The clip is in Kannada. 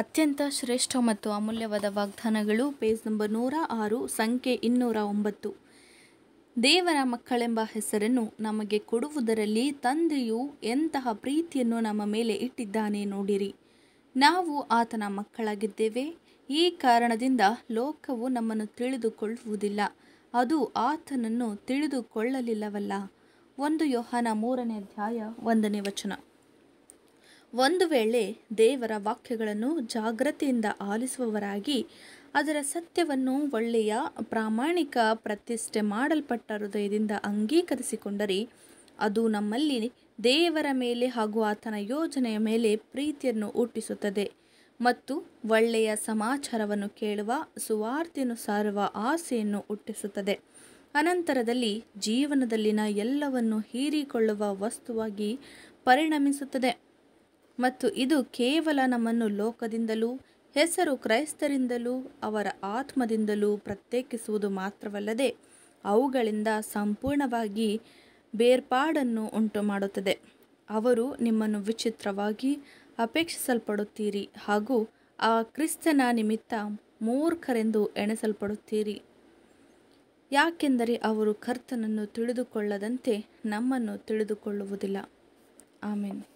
ಅತ್ಯಂತ ಶ್ರೇಷ್ಠ ಮತ್ತು ಅಮೂಲ್ಯವಾದ ವಾಗ್ದಾನಗಳು ಪೇಜ್ ನಂಬರ್ ನೂರ ಆರು ಸಂಖ್ಯೆ ಇನ್ನೂರ ಒಂಬತ್ತು ದೇವರ ಮಕ್ಕಳೆಂಬ ಹೆಸರನ್ನು ನಮಗೆ ಕೊಡುವುದರಲ್ಲಿ ತಂದೆಯು ಎಂತಹ ಪ್ರೀತಿಯನ್ನು ನಮ್ಮ ಮೇಲೆ ಇಟ್ಟಿದ್ದಾನೆ ನೋಡಿರಿ ನಾವು ಆತನ ಮಕ್ಕಳಾಗಿದ್ದೇವೆ ಈ ಕಾರಣದಿಂದ ಲೋಕವು ನಮ್ಮನ್ನು ತಿಳಿದುಕೊಳ್ಳುವುದಿಲ್ಲ ಅದು ಆತನನ್ನು ತಿಳಿದುಕೊಳ್ಳಲಿಲ್ಲವಲ್ಲ ಒಂದು ಯೋಹನ ಮೂರನೇ ಅಧ್ಯಾಯ ಒಂದನೇ ವಚನ ಒಂದು ವೇಳೆ ದೇವರ ವಾಕ್ಯಗಳನ್ನು ಜಾಗ್ರತೆಯಿಂದ ಆಲಿಸುವವರಾಗಿ ಅದರ ಸತ್ಯವನ್ನು ಒಳ್ಳೆಯ ಪ್ರಾಮಾಣಿಕ ಪ್ರತಿಷ್ಠೆ ಮಾಡಲ್ಪಟ್ಟ ಹೃದಯದಿಂದ ಅಂಗೀಕರಿಸಿಕೊಂಡರೆ ಅದು ನಮ್ಮಲ್ಲಿ ದೇವರ ಮೇಲೆ ಹಾಗೂ ಆತನ ಯೋಜನೆಯ ಮೇಲೆ ಪ್ರೀತಿಯನ್ನು ಹುಟ್ಟಿಸುತ್ತದೆ ಮತ್ತು ಒಳ್ಳೆಯ ಸಮಾಚಾರವನ್ನು ಕೇಳುವ ಸುವಾರ್ತೆಯನ್ನು ಸಾರುವ ಆಸೆಯನ್ನು ಹುಟ್ಟಿಸುತ್ತದೆ ಅನಂತರದಲ್ಲಿ ಜೀವನದಲ್ಲಿನ ಎಲ್ಲವನ್ನು ಹೀರಿಕೊಳ್ಳುವ ವಸ್ತುವಾಗಿ ಪರಿಣಮಿಸುತ್ತದೆ ಮತ್ತು ಇದು ಕೇವಲ ನಮ್ಮನ್ನು ಲೋಕದಿಂದಲೂ ಹೆಸರು ಕ್ರೈಸ್ತರಿಂದಲೂ ಅವರ ಆತ್ಮದಿಂದಲೂ ಪ್ರತ್ಯೇಕಿಸುವುದು ಮಾತ್ರವಲ್ಲದೆ ಅವುಗಳಿಂದ ಸಂಪೂರ್ಣವಾಗಿ ಬೇರ್ಪಾಡನ್ನು ಉಂಟು ಮಾಡುತ್ತದೆ ಅವರು ನಿಮ್ಮನ್ನು ವಿಚಿತ್ರವಾಗಿ ಅಪೇಕ್ಷಿಸಲ್ಪಡುತ್ತೀರಿ ಹಾಗೂ ಆ ಕ್ರಿಸ್ತನ ನಿಮಿತ್ತ ಮೂರ್ಖರೆಂದು ಎಣಿಸಲ್ಪಡುತ್ತೀರಿ ಯಾಕೆಂದರೆ ಅವರು ಕರ್ತನನ್ನು ತಿಳಿದುಕೊಳ್ಳದಂತೆ ನಮ್ಮನ್ನು ತಿಳಿದುಕೊಳ್ಳುವುದಿಲ್ಲ ಆಮೇಲೆ